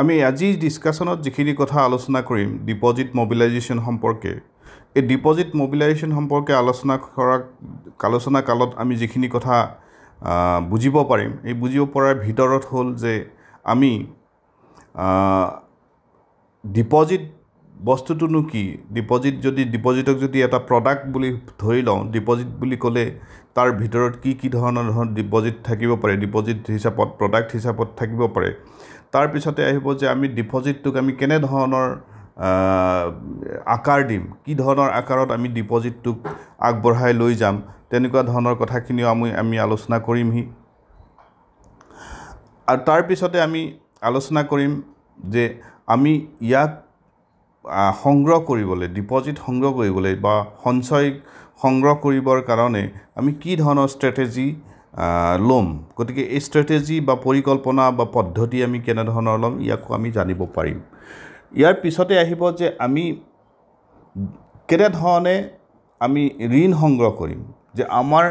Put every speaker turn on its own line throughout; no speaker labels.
আমি আজি ডিছকাশ্যনত যিখিনি কথা আলোচনা কৰিম ডিপজিট মবিলাইজেশ্যন সম্পৰ্কে এই ডিপজিট মবিলাইজেশ্যন সম্পৰ্কে আলোচনা কৰা আলোচনা কালত আমি যিখিনি কথা বুজিব পাৰিম এই বুজিব পৰাৰ ভিতৰত হ'ল যে আমি ডিপজিট বস্তুটোনো কি ডিপজিট যদি ডিপজিটক যদি এটা প্ৰডাক্ট বুলি ধৰি লওঁ ডিপজিট বুলি ক'লে তাৰ ভিতৰত কি কি ধৰণৰ ধৰণৰ ডিপজিট থাকিব পাৰে ডিপজিট হিচাপত প্ৰডাক্ট হিচাপত থাকিব পাৰে তাৰপিছতে আহিব যে আমি ডিপজিটটোক আমি কেনেধৰণৰ আকাৰ দিম কি ধৰণৰ আকাৰত আমি ডিপজিটটোক আগবঢ়াই লৈ যাম তেনেকুৱা ধৰণৰ কথাখিনিও আমি আমি আলোচনা কৰিমহি আৰু তাৰপিছতে আমি আলোচনা কৰিম যে আমি ইয়াক সংগ্ৰহ কৰিবলৈ ডিপজিট সংগ্ৰহ কৰিবলৈ বা সঞ্চয় সংগ্ৰহ কৰিবৰ কাৰণে আমি কি ধৰণৰ ষ্ট্ৰেটেজি ল'ম গতিকে এই ষ্ট্ৰেটেজি বা পৰিকল্পনা বা পদ্ধতি আমি কেনেধৰণৰ ল'ম ইয়াকো আমি জানিব পাৰিম ইয়াৰ পিছতে আহিব যে আমি কেনেধৰণে আমি ঋণ সংগ্ৰহ কৰিম যে আমাৰ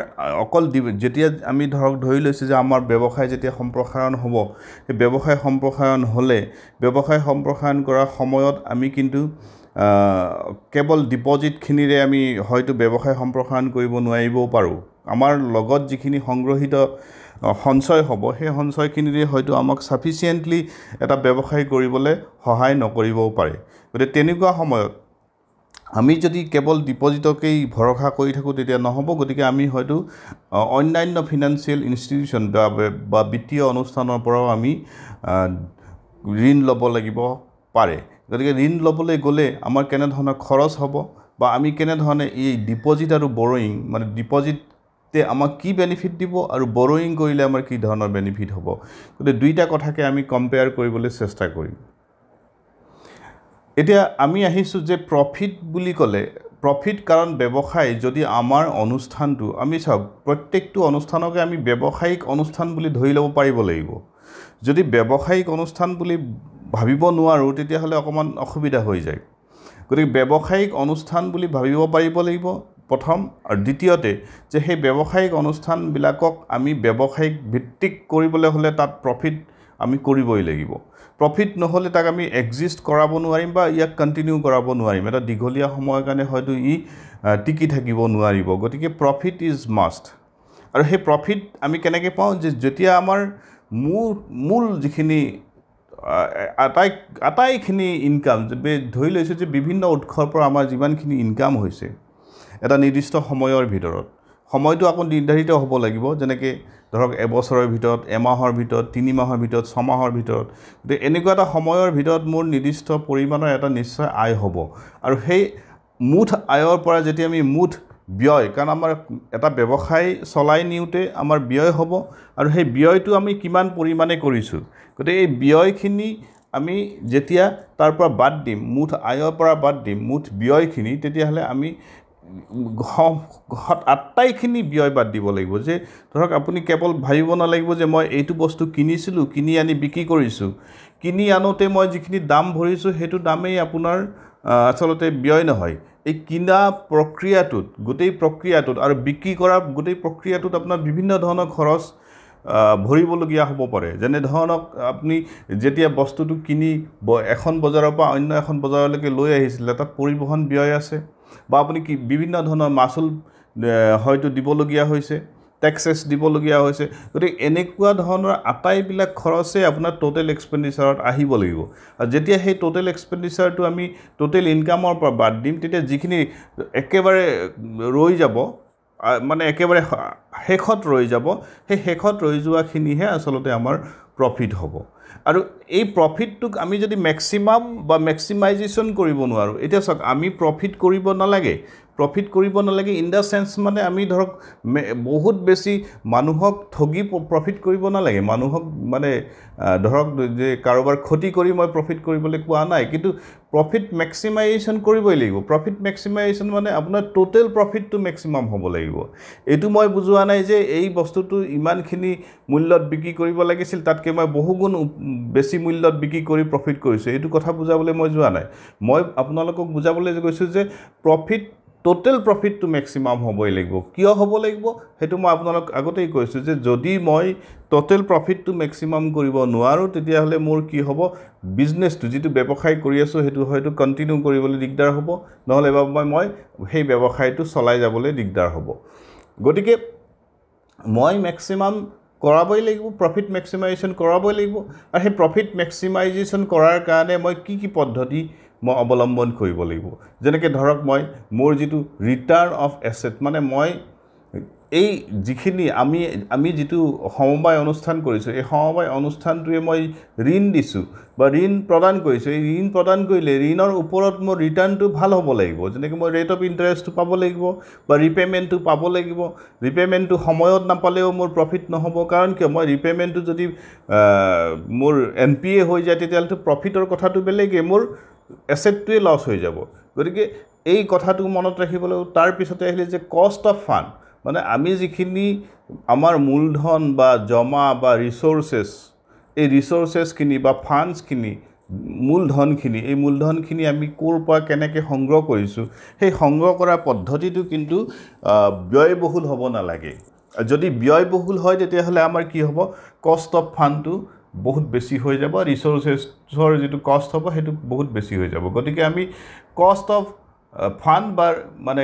অকল যেতিয়া আমি ধৰক ধৰি লৈছোঁ যে আমাৰ ব্যৱসায় যেতিয়া সম্প্ৰসাৰণ হ'ব সেই ব্যৱসায় সম্প্ৰসাৰণ হ'লে ব্যৱসায় সম্প্ৰসাৰণ কৰাৰ সময়ত আমি কিন্তু কেৱল ডিপজিটখিনিৰে আমি হয়তো ব্যৱসায় সম্প্ৰসাৰণ কৰিব নোৱাৰিবও পাৰোঁ আমাৰ লগত যিখিনি সংগ্ৰহীত সঞ্চয় হ'ব সেই সঞ্চয়খিনিৰে হয়তো আমাক চাফিচিয়েণ্টলি এটা ব্যৱসায় কৰিবলৈ সহায় নকৰিবও পাৰে গতিকে তেনেকুৱা সময়ত আমি যদি কেৱল ডিপজিটকেই ভৰসা কৰি থাকোঁ তেতিয়া নহ'ব গতিকে আমি হয়তো অন্যান্য ফিনেন্সিয়েল ইনষ্টিটিউশ্যন বা বিত্তীয় অনুষ্ঠানৰ পৰাও আমি ঋণ ল'ব লাগিব পাৰে গতিকে ঋণ ল'বলৈ গ'লে আমাৰ কেনেধৰণৰ খৰচ হ'ব বা আমি কেনেধৰণে এই ডিপজিট আৰু বৰয়িং মানে ডিপজিটে আমাক কি বেনিফিট দিব আৰু বৰয়িং কৰিলে আমাৰ কি ধৰণৰ বেনিফিট হ'ব গতিকে দুয়োটা কথাকে আমি কম্পেয়াৰ কৰিবলৈ চেষ্টা কৰিম এতিয়া আমি আহিছোঁ যে প্ৰফিট বুলি ক'লে প্ৰফিট কাৰণ ব্যৱসায় যদি আমাৰ অনুষ্ঠানটো আমি চাওক প্ৰত্যেকটো অনুষ্ঠানকে আমি ব্যৱসায়িক অনুষ্ঠান বুলি ধৰি ল'ব পাৰিব লাগিব যদি ব্যৱসায়িক অনুষ্ঠান বুলি ভাবিব নোৱাৰোঁ তেতিয়াহ'লে অকণমান অসুবিধা হৈ যায় গতিকে ব্যৱসায়িক অনুষ্ঠান বুলি ভাবিব পাৰিব লাগিব প্ৰথম আৰু দ্বিতীয়তে যে সেই ব্যৱসায়িক অনুষ্ঠানবিলাকক আমি ব্যৱসায়িক ভিত্তিক কৰিবলৈ হ'লে তাত প্ৰফিট আমি কৰিবই লাগিব প্ৰফিট নহ'লে তাক আমি এক্সিষ্ট কৰাব নোৱাৰিম বা ইয়াক কণ্টিনিউ কৰাব নোৱাৰিম এটা দীঘলীয়া সময়ৰ কাৰণে হয়তো ই টিকি থাকিব নোৱাৰিব গতিকে প্ৰফিট ইজ মাষ্ট আৰু সেই প্ৰফিট আমি কেনেকৈ পাওঁ যে যেতিয়া আমাৰ মোৰ মূল যিখিনি আটাই আটাইখিনি ইনকাম ধৰি লৈছোঁ যে বিভিন্ন উৎসৰ পৰা আমাৰ যিমানখিনি ইনকাম হৈছে এটা নিৰ্দিষ্ট সময়ৰ ভিতৰত সময়টো আকৌ নিৰ্ধাৰিত হ'ব লাগিব যেনেকৈ ধৰক এবছৰৰ ভিতৰত এমাহৰ ভিতৰত তিনি মাহৰ ভিতৰত ছমাহৰ ভিতৰত গতিকে এনেকুৱা এটা সময়ৰ ভিতৰত মোৰ নিৰ্দিষ্ট পৰিমাণৰ এটা নিশ্চয় আয় হ'ব আৰু সেই মুঠ আয়ৰ পৰা যেতিয়া আমি মুঠ ব্যয় কাৰণ আমাৰ এটা ব্যৱসায় চলাই নিওঁতে আমাৰ ব্যয় হ'ব আৰু সেই ব্যয়টো আমি কিমান পৰিমাণে কৰিছোঁ গতিকে এই ব্যয়খিনি আমি যেতিয়া তাৰ পৰা বাদ দিম মুঠ আয়ৰ পৰা বাদ দিম মুঠ ব্যয়খিনি তেতিয়াহ'লে আমি ঘৰত আটাইখিনি ব্যয় বাদ দিব লাগিব যে ধৰক আপুনি কেৱল ভাবিব নালাগিব যে মই এইটো বস্তু কিনিছিলোঁ কিনি আনি বিক্ৰী কৰিছোঁ কিনি আনোতে মই যিখিনি দাম ভৰিছোঁ সেইটো দামেই আপোনাৰ আচলতে ব্যয় নহয় এই কিনা প্ৰক্ৰিয়াটোত গোটেই প্ৰক্ৰিয়াটোত আৰু বিক্ৰী কৰা গোটেই প্ৰক্ৰিয়াটোত আপোনাৰ বিভিন্ন ধৰণৰ খৰচ ভৰিবলগীয়া হ'ব পাৰে যেনে যেনেধৰণক আপুনি যেতিয়া বস্তুটো কিনি এখন বজাৰৰ পৰা অন্য এখন বজাৰলৈকে লৈ আহিছিলে তাত পৰিবহণ ব্যয় আছে বা আপুনি কি বিভিন্ন ধৰণৰ মাচুল হয়তো দিবলগীয়া হৈছে টেক্সেছ দিবলগীয়া হৈছে গতিকে এনেকুৱা ধৰণৰ আটাইবিলাক খৰচেই আপোনাৰ ট'টেল এক্সপেণ্ডিচাৰত আহিব লাগিব আৰু যেতিয়া সেই ট'টেল এক্সপেণ্ডিচাৰটো আমি ট'টেল ইনকামৰ পৰা বাদ দিম তেতিয়া যিখিনি একেবাৰে ৰৈ যাব মানে একেবাৰে শেষত ৰৈ যাব সেই শেষত ৰৈ যোৱাখিনিহে আচলতে আমাৰ প্ৰফিট হ'ব আৰু এই প্ৰফিটটোক আমি যদি মেক্সিমাম বা মেক্সিমাইজেশ্যন কৰিব নোৱাৰোঁ এতিয়া চাওক আমি প্ৰফিট কৰিব নালাগে প্ৰফিট কৰিব নালাগে ইন দ্য চেন্স মানে আমি ধৰক বহুত বেছি মানুহক ঠগি প্ৰফিট কৰিব নালাগে মানুহক মানে ধৰক যে কাৰোবাৰ ক্ষতি কৰি মই প্ৰফিট কৰিবলৈ কোৱা নাই কিন্তু প্ৰফিট মেক্সিমাইজেশ্যন কৰিবই লাগিব প্ৰফিট মেক্সিমাইজেশ্যন মানে আপোনাৰ ট'টেল প্ৰফিটটো মেক্সিমাম হ'ব লাগিব এইটো মই বুজোৱা নাই যে এই বস্তুটো ইমানখিনি মূল্যত বিক্ৰী কৰিব লাগিছিল তাতকৈ মই বহুগুণ বেছি মূল্যত বিক্ৰী কৰি প্ৰফিট কৰিছোঁ এইটো কথা বুজাবলৈ মই যোৱা নাই মই আপোনালোকক বুজাবলৈ গৈছোঁ যে প্ৰফিট টোটেল প্ৰফিটটো মেক্সিমাম হ'বই লাগিব কিয় হ'ব লাগিব সেইটো মই আপোনালোক আগতেই কৈছোঁ যে যদি মই টোটেল প্ৰফিটটো মেক্সিমাম কৰিব নোৱাৰোঁ তেতিয়াহ'লে মোৰ কি হ'ব বিজনেছটো যিটো ব্যৱসায় কৰি আছোঁ সেইটো হয়তো কণ্টিনিউ কৰিবলৈ দিগদাৰ হ'ব নহ'লে বাবে মই সেই ব্যৱসায়টো চলাই যাবলৈ দিগদাৰ হ'ব গতিকে মই মেক্সিমাম কৰাবই লাগিব প্ৰফিট মেক্সিমাইজেশ্যন কৰাবই লাগিব আৰু সেই প্ৰফিট মেক্সিমাইজেশ্যন কৰাৰ কাৰণে মই কি কি পদ্ধতি মই অৱলম্বন কৰিব লাগিব যেনেকৈ ধৰক মই মোৰ যিটো ৰিটাৰ্ণ অফ এছেট মানে মই এই যিখিনি আমি আমি যিটো সমবায় অনুষ্ঠান কৰিছোঁ এই সমবায় অনুষ্ঠানটোৱে মই ঋণ দিছোঁ বা ঋণ প্ৰদান কৰিছোঁ এই ঋণ প্ৰদান কৰিলে ঋণৰ ওপৰত মোৰ ৰিটাৰ্ণটো ভাল হ'ব লাগিব যেনেকৈ মই ৰেট অফ ইণ্টাৰেষ্টটো পাব লাগিব বা ৰিপে'মেণ্টটো পাব লাগিব ৰিপে'মেণ্টটো সময়ত নাপালেও মোৰ প্ৰফিট নহ'ব কাৰণ কিয় মই ৰিপে'মেণ্টটো যদি মোৰ এন পি এ হৈ যায় তেতিয়াহ'লেতো প্ৰফিটৰ কথাটো বেলেগেই মোৰ এছেটটোৱে লছ হৈ যাব গতিকে এই কথাটো মনত ৰাখিবলৈ লাগিব তাৰপিছতে আহিলে যে কষ্ট অফ ফাণ্ড মানে আমি যিখিনি আমাৰ মূলধন বা জমা বা ৰিচৰ্চেছ এই ৰিচ'ৰ্চেছখিনি বা ফাণ্ডছখিনি মূলধনখিনি এই মূলধনখিনি আমি ক'ৰ পৰা কেনেকৈ সংগ্ৰহ কৰিছোঁ সেই সংগ্ৰহ কৰা পদ্ধতিটো কিন্তু ব্যয়বহুল হ'ব নালাগে যদি ব্যয়বহুল হয় তেতিয়াহ'লে আমাৰ কি হ'ব কষ্ট অফ ফাণ্ডটো বহুত বেছি হৈ যাব ৰিচ'ৰ্চেছৰ যিটো কষ্ট হ'ব সেইটো বহুত বেছি হৈ যাব গতিকে আমি কষ্ট অফ ফাণ্ড বা মানে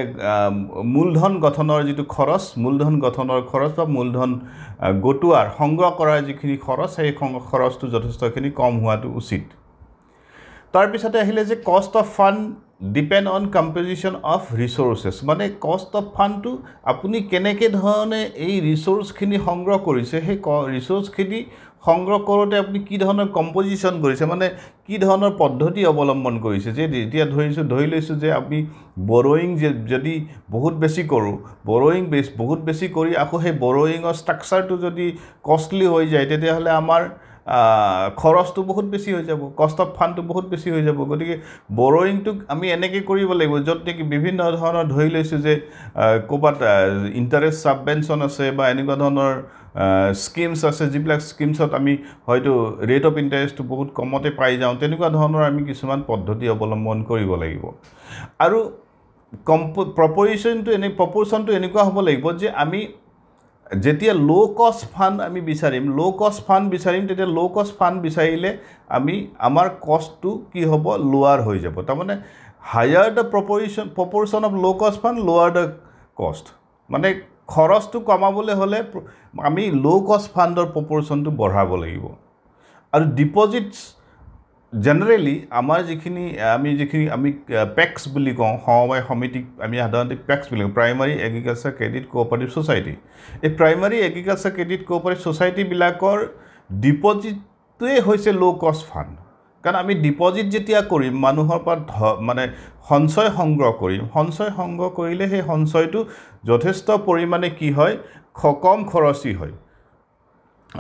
মূলধন গঠনৰ যিটো খৰচ মূলধন গঠনৰ খৰচ বা মূলধন গটোৱাৰ সংগ্ৰহ কৰাৰ যিখিনি খৰচ সেই খৰচটো যথেষ্টখিনি কম হোৱাটো উচিত তাৰপিছতে আহিলে যে cost of fund depend on composition of resources মানে কষ্ট অফ ফাণ্ডটো আপুনি কেনেকৈ ধৰণে এই ৰিচ'ৰ্চখিনি সংগ্ৰহ কৰিছে সেই ক ৰিচোৰ্চখিনি সংগ্ৰহ কৰোঁতে আপুনি কি ধৰণৰ কম্পজিশ্যন কৰিছে মানে কি ধৰণৰ পদ্ধতি অৱলম্বন কৰিছে যে যেতিয়া ধৰিছোঁ ধৰি লৈছোঁ যে আমি বৰয়িং যদি বহুত বেছি কৰোঁ বৰয়িং বেছ বহুত বেছি কৰি আকৌ সেই বৰয়িঙৰ ষ্ট্ৰাকচাৰটো যদি কষ্টলি হৈ যায় তেতিয়াহ'লে আমাৰ খৰচটো বহুত বেছি হৈ যাব কষ্ট অফ ফাণ্ডটো বহুত বেছি হৈ যাব গতিকে বৰয়িংটোক আমি এনেকৈ কৰিব লাগিব য'ত নেকি বিভিন্ন ধৰণৰ ধৰি লৈছোঁ যে ক'ৰবাত ইণ্টাৰেষ্ট ছাবভেনশ্যন আছে বা এনেকুৱা ধৰণৰ স্কিমছ আছে যিবিলাক স্কিমছত আমি হয়তো ৰেট অফ ইণ্টাৰেষ্টটো বহুত কমতে পাই যাওঁ তেনেকুৱা ধৰণৰ আমি কিছুমান পদ্ধতি অৱলম্বন কৰিব লাগিব আৰু কম্প প্ৰপৰিশ্যনটো এনে প্ৰপৰশ্যনটো এনেকুৱা হ'ব লাগিব যে আমি যেতিয়া ল' কষ্ট ফাণ্ড আমি বিচাৰিম ল' কষ্ট ফাণ্ড বিচাৰিম তেতিয়া ল' কষ্ট ফাণ্ড বিচাৰিলে আমি আমাৰ কষ্টটো কি হ'ব লোৱাৰ হৈ যাব তাৰমানে higher the proportion proportion of low' cost fund লোৱাৰ দ্য কষ্ট মানে খৰচটো কমাবলৈ হ'লে আমি ল' কষ্ট ফাণ্ডৰ প্ৰপৰশ্যনটো বঢ়াব লাগিব আৰু ডিপজিটছ জেনেৰেলি আমাৰ যিখিনি আমি যিখিনি আমি পেক্স বুলি কওঁ সমবায় সমিতিক আমি সাধাৰণতে পেক্স বুলি কওঁ primary agriculture credit cooperative society এই প্ৰাইমাৰী এগ্ৰিকালচাৰ ক্ৰেডিট কোঅপাৰেটিভ ছ'চাইটিবিলাকৰ ডিপজিটটোৱে হৈছে ল' কষ্ট ফাণ্ড কাৰণ আমি ডিপজিট যেতিয়া কৰিম মানুহৰ পৰা ধ মানে সঞ্চয় সংগ্ৰহ কৰিম সঞ্চয় সংগ্ৰহ কৰিলে সেই সঞ্চয়টো যথেষ্ট পৰিমাণে কি হয় খ কম খৰচী হয়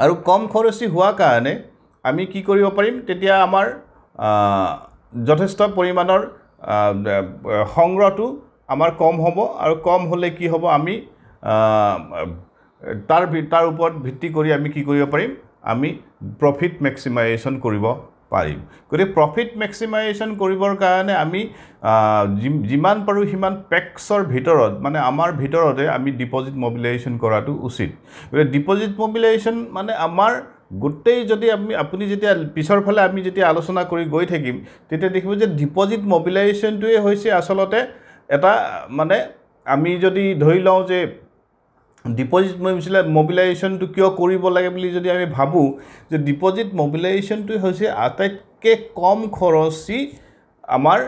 আৰু কম খৰচী হোৱা কাৰণে আমি কি কৰিব পাৰিম তেতিয়া আমাৰ যথেষ্ট পৰিমাণৰ সংগ্ৰহটো আমাৰ কম হ'ব আৰু কম হ'লে কি হ'ব আমি তাৰ তাৰ ওপৰত ভিত্তি কৰি আমি কি কৰিব পাৰিম আমি প্ৰফিট মেক্সিমাইজেশ্যন কৰিব পাৰিম গতিকে প্ৰফিট মেক্সিমাইজেশ্যন কৰিবৰ কাৰণে আমি যিমান পাৰোঁ সিমান পেক্সৰ ভিতৰত মানে আমাৰ ভিতৰতে আমি ডিপ'জিট মবিলাইজেশ্যন কৰাটো উচিত গতিকে ডিপ'জিট মবিলাইজেশ্যন মানে আমাৰ গোটেই যদি আমি আপুনি যেতিয়া পিছৰ ফালে আমি যেতিয়া আলোচনা কৰি গৈ থাকিম তেতিয়া দেখিব যে ডিপ'জিট মবিলাইজেশ্যনটোৱে হৈছে আচলতে এটা মানে আমি যদি ধৰি লওঁ যে ডিপজিট মবিলাই মবিলাইজেশ্যনটো কিয় কৰিব লাগে বুলি যদি আমি ভাবোঁ যে ডিপজিট মবিলাইজেশ্যনটো হৈছে আটাইতকৈ কম খৰচী আমাৰ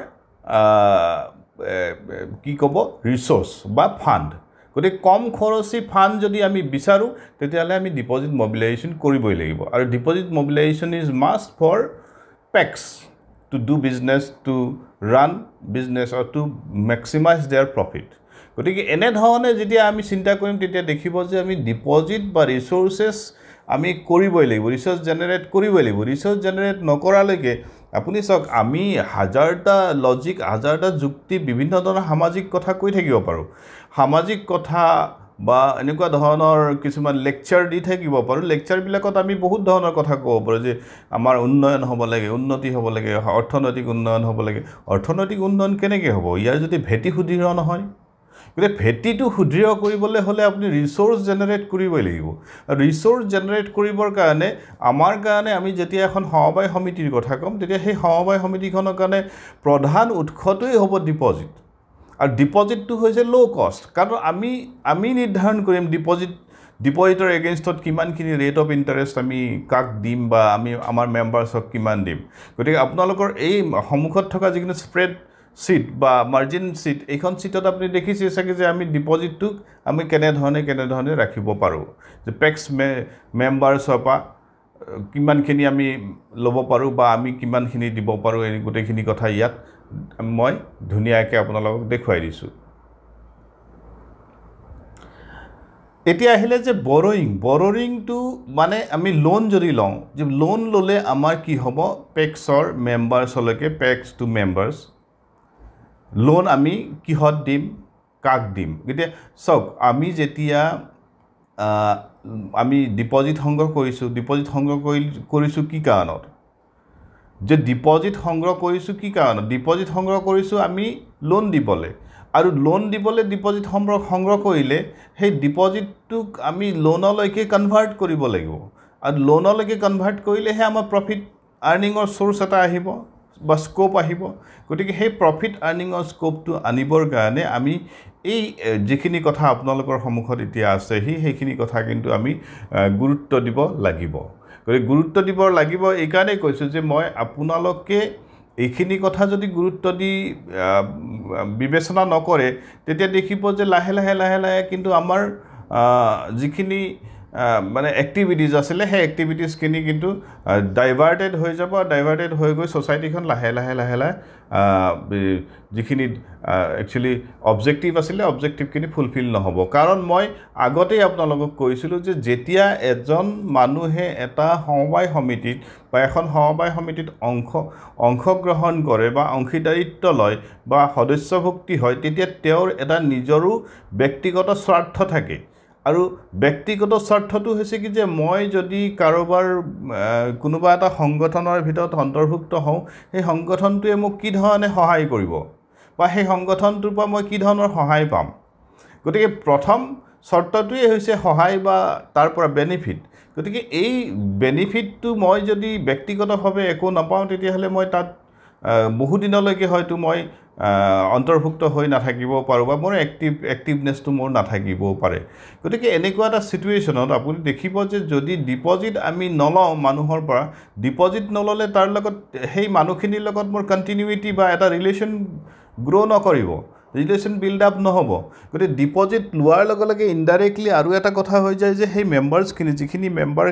কি ক'ব ৰিচোৰ্চ বা ফাণ্ড গতিকে কম খৰচী ফাণ্ড যদি আমি বিচাৰোঁ তেতিয়াহ'লে আমি ডিপজিট মবিলাইজেশ্যন কৰিবই লাগিব আৰু deposit mobilisation is must for PACS to do business to run business or to maximise their profit গতিকে এনেধৰণে যেতিয়া আমি চিন্তা কৰিম তেতিয়া দেখিব যে আমি ডিপজিট বা ৰিচৰ্চেছ আমি কৰিবই লাগিব ৰিচৰ্চ জেনেৰেট কৰিবই লাগিব ৰিচৰ্চ জেনেৰেট নকৰালৈকে আপুনি চাওক আমি হাজাৰটা লজিক হাজাৰটা যুক্তি বিভিন্ন ধৰণৰ সামাজিক কথা কৈ থাকিব পাৰোঁ সামাজিক কথা বা এনেকুৱা ধৰণৰ কিছুমান লেকচাৰ দি থাকিব পাৰোঁ লেকচাৰবিলাকত আমি বহুত ধৰণৰ কথা ক'ব পাৰোঁ যে আমাৰ উন্নয়ন হ'ব লাগে উন্নতি হ'ব লাগে অৰ্থনৈতিক উন্নয়ন হ'ব লাগে অৰ্থনৈতিক উন্নয়ন কেনেকৈ হ'ব ইয়াৰ যদি ভেটি সুদৃঢ় নহয় গতিকে ভেটিটো সুদৃঢ় কৰিবলৈ হ'লে আপুনি ৰিচৰ্চ জেনেৰেট কৰিবই লাগিব আৰু ৰিচৰ্চ জেনেৰেট কৰিবৰ কাৰণে আমাৰ কাৰণে আমি যেতিয়া এখন সমবায় সমিতিৰ কথা ক'ম তেতিয়া সেই সমবায় সমিতিখনৰ কাৰণে প্ৰধান উৎসটোৱেই হ'ব ডিপজিট আৰু ডিপজিটটো হৈছে ল' কষ্ট কাৰণ আমি আমি নিৰ্ধাৰণ কৰিম ডিপজিট ডিপজিটৰ এগেইনষ্টত কিমানখিনি ৰেট অফ ইণ্টাৰেষ্ট আমি কাক দিম বা আমি আমাৰ মেম্বাৰ্ছক কিমান দিম গতিকে আপোনালোকৰ এই সন্মুখত থকা যিখিনি স্প্ৰেড চিট বা মাৰ্জিন চিট এইখন চিটত আপুনি দেখিছে চাগে যে আমি ডিপজিটটোক আমি কেনেধৰণে কেনেধৰণে ৰাখিব পাৰোঁ যে পেক্স মে মেম্বাৰ্ছৰ পৰা কিমানখিনি আমি ল'ব পাৰোঁ বা আমি কিমানখিনি দিব পাৰোঁ এই গোটেইখিনি কথা ইয়াত মই ধুনীয়াকৈ আপোনালোকক দেখুৱাই দিছোঁ এতিয়া আহিলে যে বৰয়িং বৰয়িংটো মানে আমি লোন যদি লওঁ যে লোন ল'লে আমাৰ কি হ'ব পেক্সৰ মেম্বাৰ্ছলৈকে পেক্স টু মেম্বাৰ্ছ লোন আমি কিহত দিম কাক দিম গতিকে চাওক আমি যেতিয়া আমি ডিপজিট সংগ্ৰহ কৰিছোঁ ডিপজিট সংগ্ৰহ কৰি কৰিছোঁ কি কাৰণত যে ডিপজিট সংগ্ৰহ কৰিছোঁ কি কাৰণত ডিপজিট সংগ্ৰহ কৰিছোঁ আমি লোন দিবলৈ আৰু লোন দিবলৈ ডিপজিট সংগ্ৰহ সংগ্ৰহ কৰিলে সেই ডিপজিটটোক আমি লোনলৈকে কনভাৰ্ট কৰিব লাগিব আৰু লোনলৈকে কনভাৰ্ট কৰিলেহে আমাৰ প্ৰফিট আৰ্ণিঙৰ চ'ৰ্চ এটা আহিব বা স্কোপ আহিব গতিকে সেই প্ৰফিট আৰ্ণিঙৰ স্কোপটো আনিবৰ কাৰণে আমি এই যিখিনি কথা আপোনালোকৰ সন্মুখত এতিয়া আছেহি সেইখিনি কথা কিন্তু আমি গুৰুত্ব দিব লাগিব গতিকে গুৰুত্ব দিব লাগিব এইকাৰণেই কৈছোঁ যে মই আপোনালোকে এইখিনি কথা যদি গুৰুত্ব দি বিবেচনা নকৰে তেতিয়া দেখিব যে লাহে লাহে লাহে লাহে কিন্তু আমাৰ যিখিনি মানে এক্টিভিটিজ আছিলে সেই এক্টিভিটিজখিনি কিন্তু ডাইভাৰ্টেড হৈ যাব আৰু ডাইভাৰ্টেড হৈ গৈ ছ'চাইটিখন লাহে লাহে লাহে লাহে যিখিনি একচুৱেলি অবজেক্টিভ আছিলে অবজেক্টিভখিনি ফুলফিল নহ'ব কাৰণ মই আগতেই আপোনালোকক কৈছিলোঁ যে যেতিয়া এজন মানুহে এটা সমবায় সমিতিত বা এখন সমবায় সমিতিত অংশ অংশগ্ৰহণ কৰে বা অংশীদাৰিত্ব লয় বা সদস্যভুক্তি হয় তেতিয়া তেওঁৰ এটা নিজৰো ব্যক্তিগত স্বাৰ্থ থাকে আৰু ব্যক্তিগত স্বাৰ্থটো হৈছে কি যে মই যদি কাৰোবাৰ কোনোবা এটা সংগঠনৰ ভিতৰত অন্তৰ্ভুক্ত হওঁ সেই সংগঠনটোৱে মোক কি ধৰণে সহায় কৰিব বা সেই সংগঠনটোৰ পৰা মই কি ধৰণৰ সহায় পাম গতিকে প্ৰথম চৰ্তটোৱে হৈছে সহায় বা তাৰ পৰা বেনিফিট গতিকে এই বেনিফিটটো মই যদি ব্যক্তিগতভাৱে একো নাপাওঁ তেতিয়াহ'লে মই তাত বহুদিনলৈকে হয়তো মই অন্তৰ্ভুক্ত হৈ নাথাকিবও পাৰোঁ বা মোৰ এক্টিভ এক্টিভনেছটো মোৰ নাথাকিবও পাৰে গতিকে এনেকুৱা এটা চিটুৱেশ্যনত আপুনি দেখিব যে যদি ডিপজিট আমি নলওঁ মানুহৰ পৰা ডিপজিট নল'লে তাৰ লগত সেই মানুহখিনিৰ লগত মোৰ কণ্টিনিউটি বা এটা ৰিলেশ্যন গ্ৰ' নকৰিব বিল্ড আপ নহ'ব গতিকে ডিপজিট লোৱাৰ লগে লগে ইনডাইৰেক্টলি আৰু এটা কথা হৈ যায় যে সেই মেম্বাৰ্ছখিনি যিখিনি মেম্বাৰ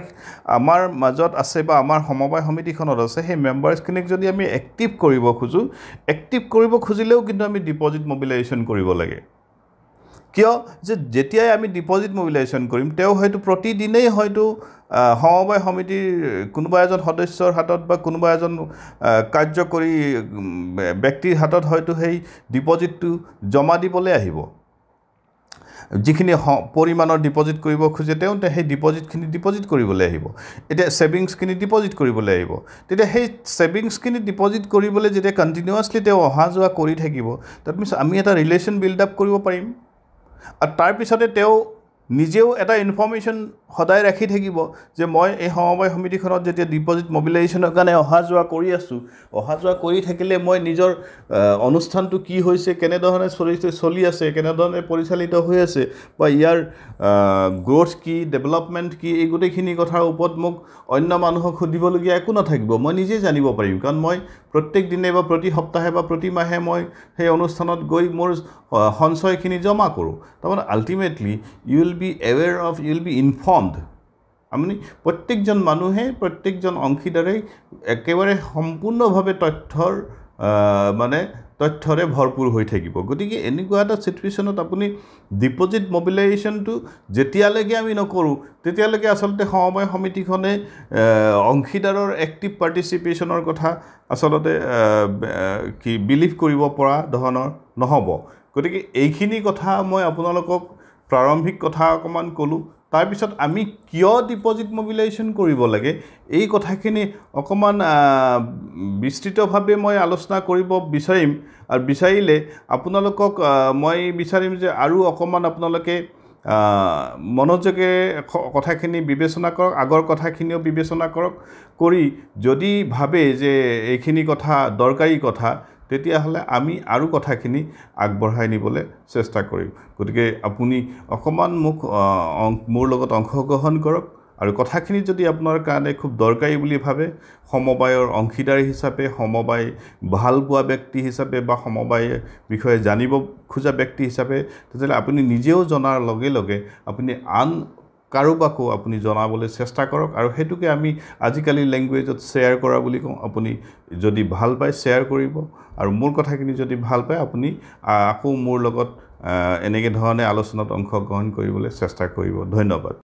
আমাৰ মাজত আছে বা আমাৰ সমবায় সমিতিখনত আছে সেই মেম্বাৰ্ছখিনিক যদি আমি এক্টিভ কৰিব খোজোঁ এক্টিভ কৰিব খুজিলেও কিন্তু আমি ডিপজিট মবিলাইজেশ্যন কৰিব লাগে কিয় যে যেতিয়াই আমি ডিপজিট মবিলাইজেশ্যন কৰিম তেওঁ হয়তো প্ৰতিদিনেই হয়তো সমবায় সমিতিৰ কোনোবা এজন সদস্যৰ হাতত বা কোনোবা এজন কাৰ্যকৰী ব্যক্তিৰ হাতত হয়তো সেই ডিপজিটটো জমা দিবলৈ আহিব যিখিনি পৰিমাণৰ ডিপজিট কৰিব খোজে তেওঁ সেই ডিপজিটখিনি ডিপজিট কৰিবলৈ আহিব এতিয়া ছেভিংছখিনি ডিপজিট কৰিবলৈ আহিব তেতিয়া সেই ছেভিংছখিনি ডিপজিট কৰিবলৈ যেতিয়া কণ্টিনিউৱাছলি তেওঁ অহা যোৱা কৰি থাকিব তাৰ মিনছ আমি এটা ৰিলেশ্যন বিল্ডআপ কৰিব পাৰিম আৰু তাৰপিছতে তেওঁ নিজেও এটা ইনফৰ্মেশ্যন সদায় ৰাখি থাকিব যে মই এই সমবায় সমিতিখনত যেতিয়া ডিপজিট মবিলাইজেশ্যনৰ কাৰণে অহা যোৱা কৰি আছোঁ অহা যোৱা কৰি থাকিলে মই নিজৰ অনুষ্ঠানটো কি হৈছে কেনেধৰণে চলি চলি আছে কেনেধৰণে পৰিচালিত হৈ আছে বা ইয়াৰ গ্ৰ'থ কি ডেভেলপমেণ্ট কি এই গোটেইখিনি কথাৰ ওপৰত মোক অন্য মানুহক সুধিবলগীয়া একো নাথাকিব মই নিজেই জানিব পাৰিম কাৰণ মই প্ৰত্যেক দিনে বা প্ৰতি সপ্তাহে বা প্ৰতি মাহে মই সেই অনুষ্ঠানত গৈ মোৰ সঞ্চয়খিনি জমা কৰোঁ তাৰমানে ultimately you will be aware of you will be inform bond আপুনি প্ৰত্যেকজন মানুহে প্ৰত্যেকজন অংশীদাৰে একেবাৰে সম্পূৰ্ণভাৱে তথ্যৰ মানে তথ্যৰে ভৰপূৰ হৈ থাকিব গতিকে এনেকুৱা এটা চিটুৱেশ্যনত আপুনি ডিপ'জিট মবিলাইজেশ্যনটো যেতিয়ালৈকে আমি নকৰোঁ তেতিয়ালৈকে আচলতে সমবায় সমিতিখনে অংশীদাৰৰ এক্টিভ পাৰ্টিচিপেশ্যনৰ কথা আচলতে কি বিলিভ কৰিব পৰা ধৰণৰ নহ'ব গতিকে এইখিনি কথা মই আপোনালোকক প্ৰাৰম্ভিক কথা অকণমান ক'লোঁ তাৰপিছত আমি কিয় ডিপজিট মবিলাইজেশ্যন কৰিব লাগে এই কথাখিনি অকণমান বিস্তৃতভাৱে মই আলোচনা কৰিব বিচাৰিম আৰু বিচাৰিলে আপোনালোকক মই বিচাৰিম যে আৰু অকণমান আপোনালোকে মনোযোগেৰে কথাখিনি বিবেচনা কৰক আগৰ কথাখিনিও বিবেচনা কৰক কৰি যদি ভাবে যে এইখিনি কথা দৰকাৰী কথা তেতিয়াহ'লে আমি আৰু কথাখিনি আগবঢ়াই নিবলৈ চেষ্টা কৰিম গতিকে আপুনি অকণমান মোক মোৰ লগত অংশগ্ৰহণ কৰক আৰু কথাখিনি যদি আপোনাৰ কাৰণে খুব দৰকাৰী বুলি ভাবে সমবায়ৰ অংশীদাৰ হিচাপে সমবায় ভাল পোৱা ব্যক্তি হিচাপে বা সমবায় বিষয়ে জানিব খোজা ব্যক্তি হিচাপে তেতিয়াহ'লে আপুনি নিজেও জনাৰ লগে লগে আপুনি আন কাৰোবাকো আপুনি জনাবলৈ চেষ্টা কৰক আৰু সেইটোকে আমি আজিকালি লেংগুৱেজত শ্বেয়াৰ কৰা বুলি কওঁ আপুনি যদি ভাল পায় শ্বেয়াৰ কৰিব আৰু মোৰ কথাখিনি যদি ভাল পায় আপুনি আকৌ মোৰ লগত এনেকৈ ধৰণে আলোচনাত অংশগ্ৰহণ কৰিবলৈ চেষ্টা কৰিব ধন্যবাদ